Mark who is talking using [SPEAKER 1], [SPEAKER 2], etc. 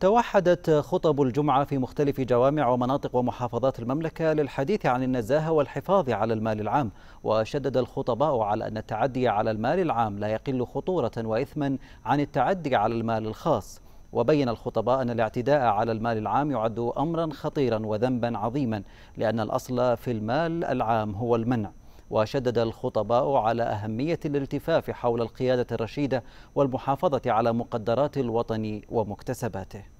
[SPEAKER 1] توحدت خطب الجمعة في مختلف جوامع ومناطق ومحافظات المملكة للحديث عن النزاهة والحفاظ على المال العام وشدد الخطباء على أن التعدي على المال العام لا يقل خطورة وإثما عن التعدي على المال الخاص وبين الخطباء أن الاعتداء على المال العام يعد أمرا خطيرا وذنبا عظيما لأن الأصل في المال العام هو المنع وشدد الخطباء على أهمية الالتفاف حول القيادة الرشيدة والمحافظة على مقدرات الوطن ومكتسباته